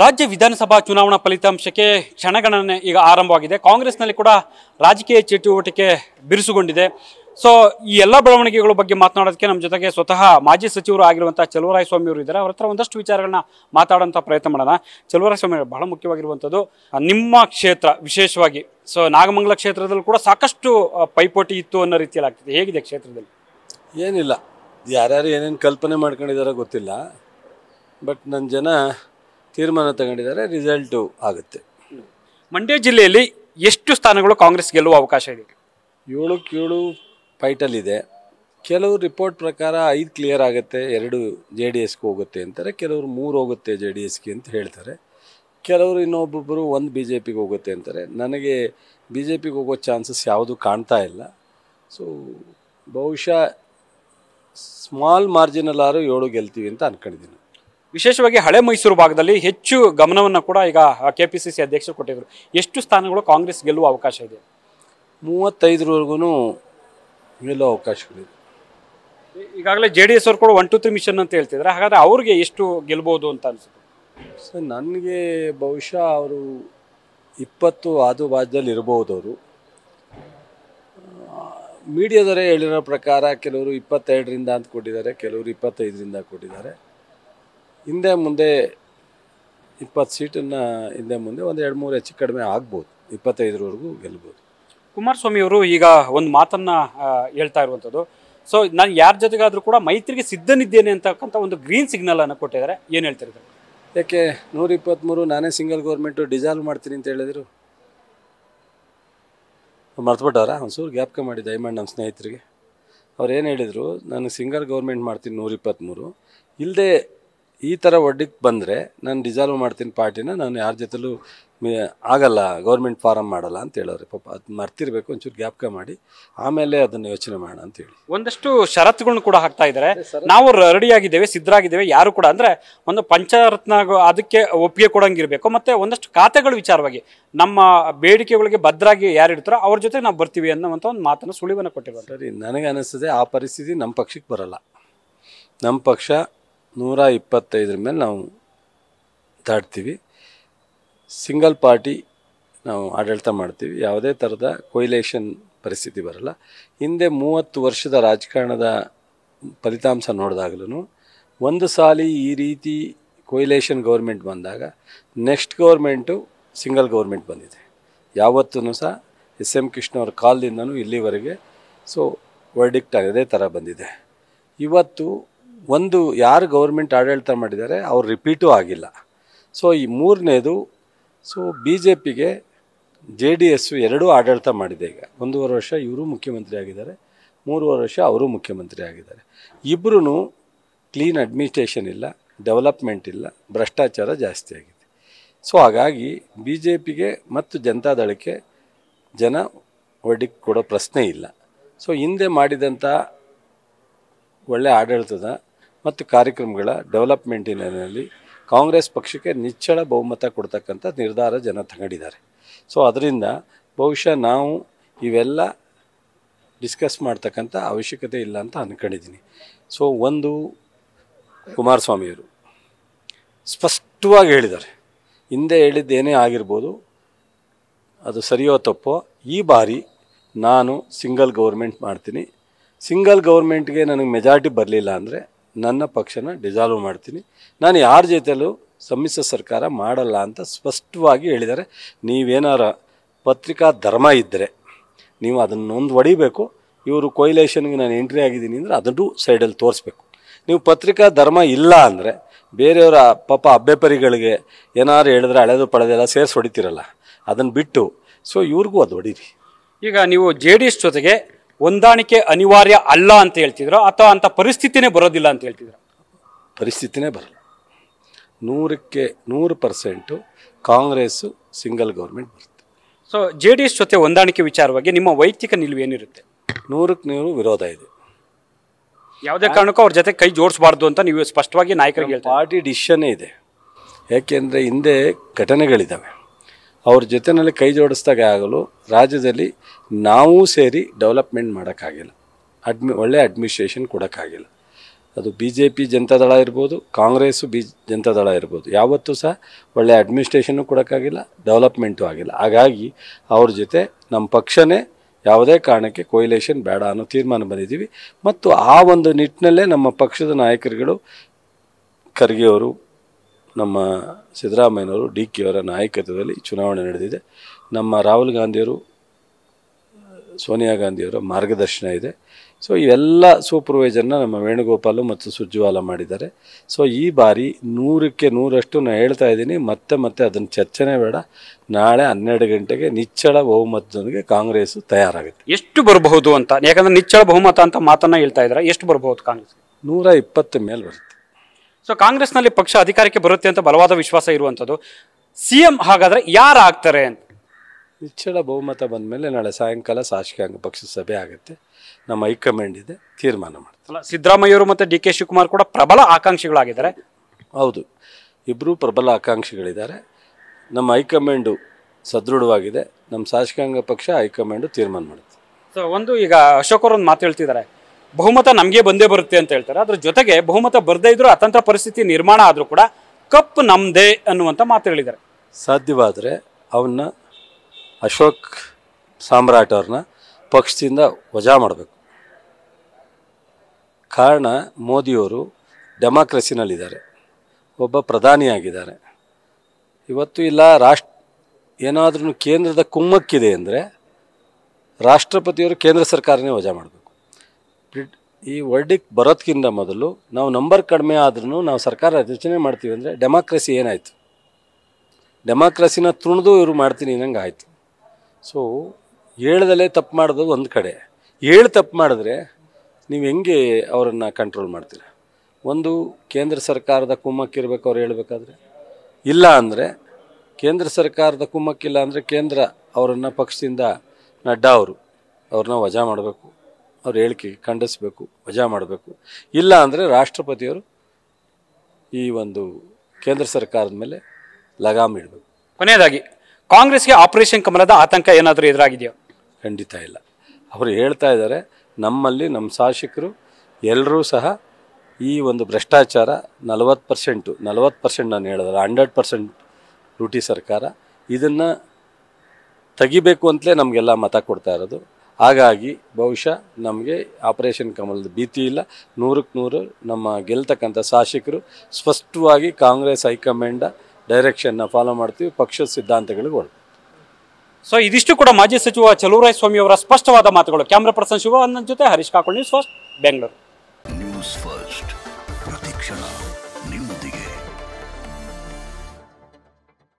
ರಾಜ್ಯ ವಿಧಾನಸಭಾ ಚುನಾವಣಾ ಫಲಿತಾಂಶಕ್ಕೆ ಕ್ಷಣಗಣನೆ ಈಗ ಆರಂಭವಾಗಿದೆ ಕಾಂಗ್ರೆಸ್ನಲ್ಲಿ ಕೂಡ ರಾಜಕೀಯ ಚಟುವಟಿಕೆ ಬಿರುಸುಗೊಂಡಿದೆ ಸೊ ಈ ಎಲ್ಲ ಬೆಳವಣಿಗೆಗಳ ಬಗ್ಗೆ ಮಾತನಾಡೋದಕ್ಕೆ ನಮ್ಮ ಜೊತೆಗೆ ಸ್ವತಃ ಮಾಜಿ ಸಚಿವರು ಆಗಿರುವಂಥ ಸ್ವಾಮಿ ಅವರು ಇದ್ದಾರೆ ಅವ್ರ ಹತ್ರ ಒಂದಷ್ಟು ವಿಚಾರಗಳನ್ನ ಮಾತಾಡೋಂಥ ಪ್ರಯತ್ನ ಮಾಡೋಣ ಸ್ವಾಮಿ ಬಹಳ ಮುಖ್ಯವಾಗಿರುವಂಥದ್ದು ನಿಮ್ಮ ಕ್ಷೇತ್ರ ವಿಶೇಷವಾಗಿ ಸೊ ನಾಗಮಂಗಲ ಕ್ಷೇತ್ರದಲ್ಲೂ ಕೂಡ ಸಾಕಷ್ಟು ಪೈಪೋಟಿ ಇತ್ತು ಅನ್ನೋ ರೀತಿಯಲ್ಲಿ ಆಗ್ತದೆ ಹೇಗಿದೆ ಕ್ಷೇತ್ರದಲ್ಲಿ ಏನಿಲ್ಲ ಯಾರ್ಯಾರು ಏನೇನು ಕಲ್ಪನೆ ಮಾಡ್ಕೊಂಡಿದ್ದಾರೋ ಗೊತ್ತಿಲ್ಲ ಬಟ್ ನನ್ನ ಜನ ತೀರ್ಮಾನ ತಗೊಂಡಿದ್ದಾರೆ ರಿಸಲ್ಟು ಆಗುತ್ತೆ ಮಂಡ್ಯ ಜಿಲ್ಲೆಯಲ್ಲಿ ಎಷ್ಟು ಸ್ಥಾನಗಳು ಕಾಂಗ್ರೆಸ್ ಗೆಲ್ಲುವ ಅವಕಾಶ ಇದೆ ಏಳು ಕೇಳು ಫೈಟಲ್ಲಿದೆ ಕೆಲವರು ರಿಪೋರ್ಟ್ ಪ್ರಕಾರ ಐದು ಕ್ಲಿಯರ್ ಆಗುತ್ತೆ ಎರಡು ಜೆ ಡಿ ಎಸ್ಗೆ ಹೋಗುತ್ತೆ ಅಂತಾರೆ ಕೆಲವರು ಮೂರು ಹೋಗುತ್ತೆ ಜೆ ಡಿ ಎಸ್ಗೆ ಅಂತ ಹೇಳ್ತಾರೆ ಕೆಲವರು ಇನ್ನೊಬ್ಬೊಬ್ಬರು ಒಂದು ಬಿ ಜೆ ಪಿಗೆ ಹೋಗುತ್ತೆ ಅಂತಾರೆ ನನಗೆ ಬಿ ಜೆ ಪಿಗೆ ಹೋಗೋ ಚಾನ್ಸಸ್ ಯಾವುದು ಕಾಣ್ತಾ ಇಲ್ಲ ಸೊ ಬಹುಶಃ ಸ್ಮಾಲ್ ಮಾರ್ಜಿನಲ್ಲಾದರೂ ಏಳು ಗೆಲ್ತೀವಿ ಅಂತ ಅಂದ್ಕೊಂಡಿದ್ದೀನಿ ವಿಶೇಷವಾಗಿ ಹಳೆ ಮೈಸೂರು ಭಾಗದಲ್ಲಿ ಹೆಚ್ಚು ಗಮನವನ್ನು ಕೂಡ ಈಗ ಕೆ ಪಿ ಸಿ ಸಿ ಅಧ್ಯಕ್ಷರು ಕೊಟ್ಟಿದ್ದರು ಎಷ್ಟು ಸ್ಥಾನಗಳು ಕಾಂಗ್ರೆಸ್ ಗೆಲ್ಲುವ ಅವಕಾಶ ಇದೆ ಮೂವತ್ತೈದರವರೆಗೂ ಗೆಲ್ಲುವ ಅವಕಾಶಗಳಿದೆ ಈಗಾಗಲೇ ಜೆ ಡಿ ಎಸ್ ಅವರು ಕೂಡ ಒನ್ ಟು ತ್ರೀ ಮಿಷನ್ ಅಂತ ಹೇಳ್ತಿದ್ದಾರೆ ಹಾಗಾದ್ರೆ ಅವ್ರಿಗೆ ಎಷ್ಟು ಗೆಲ್ಬೋದು ಅಂತ ಅನಿಸುತ್ತೆ ಸರ್ ನನಗೆ ಬಹುಶಃ ಅವರು ಇಪ್ಪತ್ತು ಬಾಜದಲ್ಲಿ ಇರಬಹುದು ಅವರು ಮೀಡಿಯಾದವರೇ ಹೇಳಿರೋ ಪ್ರಕಾರ ಕೆಲವರು ಇಪ್ಪತ್ತೆರಡರಿಂದ ಅಂತ ಕೊಟ್ಟಿದ್ದಾರೆ ಕೆಲವರು ಇಪ್ಪತ್ತೈದರಿಂದ ಕೊಟ್ಟಿದ್ದಾರೆ ಹಿಂದೆ ಮುಂದೆ ಇಪ್ಪತ್ತು ಸೀಟನ್ನು ಹಿಂದೆ ಮುಂದೆ ಒಂದು ಎರಡು ಮೂರು ಹೆಚ್ಚು ಕಡಿಮೆ ಆಗ್ಬೋದು ಇಪ್ಪತ್ತೈದರವರೆಗೂ ಗೆಲ್ಬೋದು ಕುಮಾರಸ್ವಾಮಿ ಅವರು ಈಗ ಒಂದು ಮಾತನ್ನು ಹೇಳ್ತಾ ಇರುವಂಥದ್ದು ಸೊ ನಾನು ಯಾರ ಜೊತೆಗಾದರೂ ಕೂಡ ಮೈತ್ರಿಗೆ ಸಿದ್ಧನಿದ್ದೇನೆ ಅಂತಕ್ಕಂಥ ಒಂದು ಗ್ರೀನ್ ಸಿಗ್ನಲನ್ನು ಕೊಟ್ಟಿದ್ದಾರೆ ಏನು ಹೇಳ್ತಾರೆ ಯಾಕೆ ನೂರ ಇಪ್ಪತ್ತ್ಮೂರು ನಾನೇ ಸಿಂಗಲ್ ಗೌರ್ಮೆಂಟು ಡಿಸಾಲ್ವ್ ಮಾಡ್ತೀನಿ ಅಂತ ಹೇಳಿದರು ಒಂದು ಸೂರು ಜ್ಞಾಪಕ ಮಾಡಿ ದಯಮಾಡಿ ನಮ್ಮ ಸ್ನೇಹಿತರಿಗೆ ಅವ್ರು ಏನು ಹೇಳಿದರು ನಾನು ಸಿಂಗಲ್ ಗೌರ್ಮೆಂಟ್ ಮಾಡ್ತೀನಿ ನೂರ ಇಲ್ಲದೆ ಈ ಥರ ಒಡ್ಡಿಗೆ ಬಂದರೆ ನಾನು ಡಿಸಾಲ್ವ್ ಮಾಡ್ತೀನಿ ಪಾರ್ಟಿನ ನಾನು ಯಾರ ಜೊತೆಲೂ ಆಗಲ್ಲ ಗೌರ್ಮೆಂಟ್ ಫಾರಮ್ ಮಾಡಲ್ಲ ಅಂತ ಹೇಳೋರು ಪಾಪ ಅದು ಮರ್ತಿರ್ಬೇಕು ಒಂಚೂರು ಗ್ಯಾಪ್ಕ ಮಾಡಿ ಆಮೇಲೆ ಅದನ್ನು ಯೋಚನೆ ಮಾಡೋಣ ಅಂತ ಹೇಳಿ ಒಂದಷ್ಟು ಷರತ್ತುಗಳ್ನ ಕೂಡ ಹಾಕ್ತಾ ಇದ್ದಾರೆ ನಾವು ರೆಡಿಯಾಗಿದ್ದೇವೆ ಸಿದ್ಧರಾಗಿದ್ದೇವೆ ಯಾರು ಕೂಡ ಅಂದರೆ ಒಂದು ಪಂಚರತ್ನ ಅದಕ್ಕೆ ಒಪ್ಪಿಗೆ ಕೊಡೋಂಗಿರಬೇಕು ಮತ್ತು ಒಂದಷ್ಟು ಖಾತೆಗಳ ವಿಚಾರವಾಗಿ ನಮ್ಮ ಬೇಡಿಕೆಗಳಿಗೆ ಭದ್ರಾಗಿ ಯಾರು ಇರ್ತಾರೋ ಅವ್ರ ಜೊತೆ ನಾವು ಬರ್ತೀವಿ ಅನ್ನೋವಂಥ ಒಂದು ಮಾತನ್ನು ಸುಳಿವನ್ನು ಕೊಟ್ಟಿರೋ ಸರಿ ನನಗೆ ಅನಿಸ್ತದೆ ಆ ಪರಿಸ್ಥಿತಿ ನಮ್ಮ ಪಕ್ಷಕ್ಕೆ ಬರಲ್ಲ ನಮ್ಮ ಪಕ್ಷ ನೂರ ಇಪ್ಪತ್ತೈದರ ಮೇಲೆ ನಾವು ದಾಟ್ತೀವಿ ಸಿಂಗಲ್ ಪಾರ್ಟಿ ನಾವು ಆಡಳಿತ ಮಾಡ್ತೀವಿ ಯಾವುದೇ ಥರದ ಕೊಯ್ಲೇಷನ್ ಪರಿಸ್ಥಿತಿ ಬರಲ್ಲ ಹಿಂದೆ ಮೂವತ್ತು ವರ್ಷದ ರಾಜಕಾರಣದ ಫಲಿತಾಂಶ ನೋಡಿದಾಗಲೂ ಒಂದು ಸಾಲಿ ಈ ರೀತಿ ಕೊಯ್ಲೇಷನ್ ಗೌರ್ಮೆಂಟ್ ಬಂದಾಗ ನೆಕ್ಸ್ಟ್ ಗೌರ್ಮೆಂಟು ಸಿಂಗಲ್ ಗೌರ್ಮೆಂಟ್ ಬಂದಿದೆ ಯಾವತ್ತೂ ಸಹ ಎಸ್ ಎಮ್ ಕೃಷ್ಣವ್ರ ಕಾಲದಿಂದನೂ ಇಲ್ಲಿವರೆಗೆ ಸೊ ವರ್ಡಿಕ್ಟ್ ಆಗದೇ ಥರ ಬಂದಿದೆ ಇವತ್ತು ಒಂದು ಯಾರು ಗೌರ್ಮೆಂಟ್ ಆಡಳಿತ ಮಾಡಿದ್ದಾರೆ ಅವ್ರು ರಿಪೀಟೂ ಆಗಿಲ್ಲ ಸೊ ಈ ಮೂರನೇದು ಸೊ ಬಿ ಜೆ ಪಿಗೆ ಜೆ ಡಿ ಎಸ್ಸು ಎರಡೂ ಆಡಳಿತ ಮಾಡಿದೆ ಈಗ ಒಂದೂವರೆ ವರ್ಷ ಇವರು ಮುಖ್ಯಮಂತ್ರಿ ಆಗಿದ್ದಾರೆ ಮೂರುವರೆ ವರ್ಷ ಅವರು ಮುಖ್ಯಮಂತ್ರಿ ಆಗಿದ್ದಾರೆ ಇಬ್ಬರೂ ಕ್ಲೀನ್ ಅಡ್ಮಿನಿಸ್ಟ್ರೇಷನ್ ಇಲ್ಲ ಡೆವಲಪ್ಮೆಂಟ್ ಇಲ್ಲ ಭ್ರಷ್ಟಾಚಾರ ಜಾಸ್ತಿ ಆಗಿದೆ ಸೊ ಹಾಗಾಗಿ ಬಿ ಜೆ ಪಿಗೆ ಮತ್ತು ಜನತಾದಳಕ್ಕೆ ಜನ ಒಡ್ಡಿಗೆ ಕೊಡೋ ಪ್ರಶ್ನೆ ಇಲ್ಲ ಸೊ ಹಿಂದೆ ಮಾಡಿದಂಥ ಒಳ್ಳೆ ಆಡಳಿತದ ಮತ್ತು ಕಾರ್ಯಕ್ರಮಗಳ ಡೆವಲಪ್ಮೆಂಟಿನಲ್ಲಿ ಕಾಂಗ್ರೆಸ್ ಪಕ್ಷಕ್ಕೆ ನಿಚ್ಚಳ ಬಹುಮತ ಕೊಡ್ತಕ್ಕಂಥ ನಿರ್ಧಾರ ಜನ ತಗೊಂಡಿದ್ದಾರೆ ಸೊ ಅದರಿಂದ ಬಹುಶಃ ನಾವು ಇವೆಲ್ಲ ಡಿಸ್ಕಸ್ ಮಾಡ್ತಕ್ಕಂಥ ಅವಶ್ಯಕತೆ ಇಲ್ಲ ಅಂತ ಅಂದ್ಕೊಂಡಿದ್ದೀನಿ ಸೊ ಒಂದು ಕುಮಾರಸ್ವಾಮಿಯವರು ಸ್ಪಷ್ಟವಾಗಿ ಹೇಳಿದ್ದಾರೆ ಹಿಂದೆ ಹೇಳಿದ್ದೇನೇ ಆಗಿರ್ಬೋದು ಅದು ಸರಿಯೋ ತಪ್ಪೋ ಈ ಬಾರಿ ನಾನು ಸಿಂಗಲ್ ಗೌರ್ಮೆಂಟ್ ಮಾಡ್ತೀನಿ ಸಿಂಗಲ್ ಗೌರ್ಮೆಂಟ್ಗೆ ನನಗೆ ಮೆಜಾರಿಟಿ ಬರಲಿಲ್ಲ ಅಂದರೆ ನನ್ನ ಪಕ್ಷನ ಡಿಸಾಲ್ವ್ ಮಾಡ್ತೀನಿ ನಾನು ಯಾರ ಜೊತೆಯಲ್ಲೂ ಸಮ್ಮಿಶ್ರ ಸರ್ಕಾರ ಮಾಡಲ್ಲ ಅಂತ ಸ್ಪಷ್ಟವಾಗಿ ಹೇಳಿದ್ದಾರೆ ನೀವೇನಾರ ಪತ್ರಿಕಾ ಧರ್ಮ ಇದ್ದರೆ ನೀವು ಅದನ್ನೊಂದು ಹೊಡಿಬೇಕು ಇವರು ಕೊಯ್ಲೇಷನ್ಗೆ ನಾನು ಎಂಟ್ರಿ ಆಗಿದ್ದೀನಿ ಅಂದರೆ ಅದನ್ನು ಸೈಡಲ್ಲಿ ತೋರಿಸ್ಬೇಕು ನೀವು ಪತ್ರಿಕಾ ಧರ್ಮ ಇಲ್ಲ ಅಂದರೆ ಬೇರೆಯವರ ಪಾಪ ಅಭ್ಯಪರಿಗಳಿಗೆ ಏನಾದ್ರು ಹೇಳಿದ್ರೆ ಹಳೆದು ಪಳೆದೆಲ್ಲ ಸೇರಿಸಿ ಹೊಡಿತೀರಲ್ಲ ಅದನ್ನು ಬಿಟ್ಟು ಸೊ ಇವ್ರಿಗೂ ಅದು ಹೊಡೀರಿ ಈಗ ನೀವು ಜೆ ಡಿ ಎಸ್ ಜೊತೆಗೆ ಹೊಂದಾಣಿಕೆ ಅನಿವಾರ್ಯ ಅಲ್ಲ ಅಂತ ಹೇಳ್ತಿದ್ರು ಅಥವಾ ಅಂಥ ಪರಿಸ್ಥಿತಿನೇ ಬರೋದಿಲ್ಲ ಅಂತ ಹೇಳ್ತಿದ್ರು ಪರಿಸ್ಥಿತಿನೇ ಬರಲ್ಲ ನೂರಕ್ಕೆ ನೂರು ಪರ್ಸೆಂಟು ಕಾಂಗ್ರೆಸ್ಸು ಸಿಂಗಲ್ ಗೌರ್ಮೆಂಟ್ ಬರುತ್ತೆ ಸೊ ಜೆ ಡಿ ಎಸ್ ಜೊತೆ ಹೊಂದಾಣಿಕೆ ವಿಚಾರವಾಗಿ ನಿಮ್ಮ ವೈಯಕ್ತಿಕ ನಿಲುವು ಏನಿರುತ್ತೆ ನೂರಕ್ಕೆ ನೂರು ವಿರೋಧ ಇದೆ ಯಾವುದೇ ಕಾರಣಕ್ಕೂ ಅವ್ರ ಜೊತೆ ಕೈ ಜೋಡಿಸಬಾರ್ದು ಅಂತ ನೀವು ಸ್ಪಷ್ಟವಾಗಿ ನಾಯಕರಿಗೆ ಹೇಳ್ತಾರೆ ಪಾರ್ಟಿ ಡಿಶನೇ ಇದೆ ಯಾಕೆಂದರೆ ಹಿಂದೆ ಘಟನೆಗಳಿದ್ದಾವೆ ಅವ್ರ ಜೊತೆಯಲ್ಲಿ ಕೈ ಜೋಡಿಸ್ದಾಗೆ ಆಗಲು ರಾಜ್ಯದಲ್ಲಿ ನಾವೂ ಸೇರಿ ಡೆವಲಪ್ಮೆಂಟ್ ಮಾಡೋಕ್ಕಾಗಿಲ್ಲ ಅಡ್ಮಿ ಒಳ್ಳೆ ಅಡ್ಮಿನಿಸ್ಟ್ರೇಷನ್ ಕೊಡೋಕ್ಕಾಗಿಲ್ಲ ಅದು ಬಿ ಜೆ ಪಿ ಜನತಾದಳ ಇರ್ಬೋದು ಕಾಂಗ್ರೆಸ್ಸು ಬಿ ಜನತಾದಳ ಇರ್ಬೋದು ಯಾವತ್ತೂ ಸಹ ಒಳ್ಳೆ ಅಡ್ಮಿನಿಸ್ಟ್ರೇಷನ್ನು ಕೊಡೋಕ್ಕಾಗಿಲ್ಲ ಡೆವಲಪ್ಮೆಂಟು ಆಗಿಲ್ಲ ಹಾಗಾಗಿ ಅವ್ರ ಜೊತೆ ನಮ್ಮ ಪಕ್ಷನೇ ಯಾವುದೇ ಕಾರಣಕ್ಕೆ ಕೊಯ್ಲೇಷನ್ ಬೇಡ ಅನ್ನೋ ತೀರ್ಮಾನ ಬಂದಿದ್ದೀವಿ ಮತ್ತು ಆ ಒಂದು ನಿಟ್ಟಿನಲ್ಲೇ ನಮ್ಮ ಪಕ್ಷದ ನಾಯಕರುಗಳು ಖರ್ಗೆಯವರು ನಮ್ಮ ಸಿದ್ದರಾಮಯ್ಯನವರು ಡಿ ಕೆ ಅವರ ನಾಯಕತ್ವದಲ್ಲಿ ಚುನಾವಣೆ ನಡೆದಿದೆ ನಮ್ಮ ರಾಹುಲ್ ಗಾಂಧಿಯವರು ಸೋನಿಯಾ ಗಾಂಧಿಯವರ ಮಾರ್ಗದರ್ಶನ ಇದೆ ಸೊ ಇವೆಲ್ಲ ಸೂಪರ್ವೈಸರ್ನ ನಮ್ಮ ವೇಣುಗೋಪಾಲು ಮತ್ತು ಸುಜ್ವಾಲ ಮಾಡಿದ್ದಾರೆ ಸೊ ಈ ಬಾರಿ ನೂರಕ್ಕೆ ನೂರಷ್ಟು ನಾನು ಹೇಳ್ತಾ ಇದ್ದೀನಿ ಮತ್ತೆ ಮತ್ತೆ ಅದನ್ನು ಚರ್ಚೆನೆ ಬೇಡ ನಾಳೆ ಹನ್ನೆರಡು ಗಂಟೆಗೆ ನಿಚ್ಚಳ ಬಹುಮತದೊಂದಿಗೆ ಕಾಂಗ್ರೆಸ್ ತಯಾರಾಗುತ್ತೆ ಎಷ್ಟು ಬರಬಹುದು ಅಂತ ಯಾಕಂದ್ರೆ ನಿಚ್ಚಳ ಬಹುಮತ ಅಂತ ಮಾತನ್ನ ಹೇಳ್ತಾ ಇದ್ದಾರೆ ಎಷ್ಟು ಬರಬಹುದು ಕಾಂಗ್ರೆಸ್ ನೂರ ಇಪ್ಪತ್ತು ಮೇಲೆ ಬರುತ್ತೆ ಸೊ ಕಾಂಗ್ರೆಸ್ನಲ್ಲಿ ಪಕ್ಷ ಅಧಿಕಾರಕ್ಕೆ ಬರುತ್ತೆ ಅಂತ ಬಲವಾದ ವಿಶ್ವಾಸ ಇರುವಂಥದ್ದು ಸಿ ಎಂ ಹಾಗಾದ್ರೆ ಯಾರು ಅಂತ ನಿಚ್ಚಳ ಬಹುಮತ ಬಂದ ಮೇಲೆ ನಾಳೆ ಸಾಯಂಕಾಲ ಶಾಸಕಾಂಗ ಪಕ್ಷದ ಸಭೆ ಆಗುತ್ತೆ ನಮ್ಮ ಹೈಕಮಾಂಡ್ ಇದೆ ತೀರ್ಮಾನ ಮಾಡ್ತಾರೆ ಸಿದ್ದರಾಮಯ್ಯವರು ಮತ್ತು ಡಿ ಕೆ ಶಿವಕುಮಾರ್ ಕೂಡ ಪ್ರಬಲ ಆಕಾಂಕ್ಷಿಗಳಾಗಿದ್ದಾರೆ ಹೌದು ಇಬ್ಬರೂ ಪ್ರಬಲ ಆಕಾಂಕ್ಷಿಗಳಿದ್ದಾರೆ ನಮ್ಮ ಹೈಕಮಾಂಡು ಸದೃಢವಾಗಿದೆ ನಮ್ಮ ಶಾಸಕಾಂಗ ಪಕ್ಷ ಹೈಕಮಾಂಡು ತೀರ್ಮಾನ ಮಾಡುತ್ತೆ ಸೊ ಒಂದು ಈಗ ಅಶೋಕ್ ಅವರೊಂದು ಮಾತು ಹೇಳ್ತಿದ್ದಾರೆ ಬಹುಮತ ನಮಗೆ ಬಂದೇ ಬರುತ್ತೆ ಅಂತ ಹೇಳ್ತಾರೆ ಅದ್ರ ಜೊತೆಗೆ ಬಹುಮತ ಬರದೇ ಇದ್ರೂ ಅತಂತ್ರ ಪರಿಸ್ಥಿತಿ ನಿರ್ಮಾಣ ಆದರೂ ಕೂಡ ಕಪ್ ನಮ್ಮದೇ ಅನ್ನುವಂಥ ಮಾತು ಹೇಳಿದ್ದಾರೆ ಸಾಧ್ಯವಾದರೆ ಅವನ್ನ ಅಶೋಕ್ ಸಾಮ್ರಾಟ್ ಅವ್ರನ್ನ ಪಕ್ಷದಿಂದ ವಜಾ ಮಾಡಬೇಕು ಕಾರಣ ಮೋದಿಯವರು ಡೆಮಾಕ್ರೆಸಿನಲ್ಲಿದ್ದಾರೆ ಒಬ್ಬ ಪ್ರಧಾನಿಯಾಗಿದ್ದಾರೆ ಇವತ್ತು ಇಲ್ಲ ರಾಷ್ಟ್ರ ಏನಾದ್ರೂ ಕೇಂದ್ರದ ಕುಮ್ಮಕ್ಕಿದೆ ಅಂದರೆ ರಾಷ್ಟ್ರಪತಿಯವರು ಕೇಂದ್ರ ಸರ್ಕಾರನೇ ವಜಾ ಮಾಡಬೇಕು ಈ ವರ್ಡಿಕ್ ಬರೋದಕ್ಕಿಂತ ಮೊದಲು ನಾವು ನಂಬರ್ ಕಡಿಮೆ ಆದ್ರೂ ನಾವು ಸರ್ಕಾರ ರಚನೆ ಮಾಡ್ತೀವಿ ಅಂದರೆ ಡೆಮಾಕ್ರಸಿ ಏನಾಯಿತು ಡೆಮಾಕ್ರಸಿನ ತುಣಿದು ಇವರು ಮಾಡ್ತೀನಿ ಅನ್ನಂಗೆ ಆಯಿತು ಸೊ ಹೇಳ್ದಲೇ ತಪ್ಪು ಮಾಡೋದು ಒಂದು ಕಡೆ ಹೇಳಿ ತಪ್ಪು ಮಾಡಿದ್ರೆ ನೀವು ಹೆಂಗೆ ಅವರನ್ನು ಕಂಟ್ರೋಲ್ ಮಾಡ್ತೀರ ಒಂದು ಕೇಂದ್ರ ಸರ್ಕಾರದ ಕುಮ್ಮಕ್ಕಿರ್ಬೇಕು ಅವ್ರು ಹೇಳಬೇಕಾದ್ರೆ ಇಲ್ಲ ಅಂದರೆ ಕೇಂದ್ರ ಸರ್ಕಾರದ ಕುಮ್ಮಕ್ಕಿಲ್ಲ ಅಂದರೆ ಕೇಂದ್ರ ಅವರನ್ನು ಪಕ್ಷದಿಂದ ನಡ್ಡಾ ಅವರು ಅವ್ರನ್ನ ವಜಾ ಮಾಡಬೇಕು ಅವ್ರು ಹೇಳಿಕೆ ಖಂಡಿಸಬೇಕು ವಜಾ ಮಾಡಬೇಕು ಇಲ್ಲ ಅಂದರೆ ರಾಷ್ಟ್ರಪತಿಯವರು ಈ ಒಂದು ಕೇಂದ್ರ ಸರ್ಕಾರದ ಮೇಲೆ ಲಗಾಮ್ ಇಡಬೇಕು ಕೊನೆಯದಾಗಿ ಕಾಂಗ್ರೆಸ್ಗೆ ಆಪರೇಷನ್ ಕಮಲದ ಆತಂಕ ಏನಾದರೂ ಎದುರಾಗಿದೆಯೋ ಖಂಡಿತ ಇಲ್ಲ ಅವರು ಹೇಳ್ತಾ ಇದ್ದಾರೆ ನಮ್ಮಲ್ಲಿ ನಮ್ಮ ಶಾಸಕರು ಎಲ್ಲರೂ ಸಹ ಈ ಒಂದು ಭ್ರಷ್ಟಾಚಾರ ನಲವತ್ತು ಪರ್ಸೆಂಟು ನಲವತ್ತು ಪರ್ಸೆಂಟ್ ನಾನು ಹೇಳಿದ್ರೆ ಹಂಡ್ರೆಡ್ ಪರ್ಸೆಂಟ್ ರೂಟಿ ಸರ್ಕಾರ ಇದನ್ನು ತೆಗಿಬೇಕು ಅಂತಲೇ ನಮಗೆಲ್ಲ ಮತ ಕೊಡ್ತಾ ಇರೋದು ಹಾಗಾಗಿ ಬಹುಶಃ ನಮಗೆ ಆಪರೇಷನ್ ಕಮಲದ ಭೀತಿ ಇಲ್ಲ ನೂರಕ್ಕೆ ನೂರು ನಮ್ಮ ಗೆಲ್ತಕ್ಕಂಥ ಶಾಸಕರು ಸ್ಪಷ್ಟವಾಗಿ ಕಾಂಗ್ರೆಸ್ ಹೈಕಮಾಂಡ ಡೈರೆಕ್ಷನ್ನ ಫಾಲೋ ಮಾಡ್ತೀವಿ ಪಕ್ಷದ ಸಿದ್ಧಾಂತಗಳಿಗೆ ಒಳ್ಳೆ ಸೊ ಇದಿಷ್ಟು ಕೂಡ ಮಾಜಿ ಸಚಿವ ಚಲುವರಾಯ ಸ್ವಾಮಿ ಅವರ ಸ್ಪಷ್ಟವಾದ ಮಾತುಗಳು ಕ್ಯಾಮ್ರಾ ಪರ್ಸನ್ ಶಿವ ಜೊತೆ ಹರೀಶ್ ಕಾಕೊಂಡ್ news first Bengaluru news first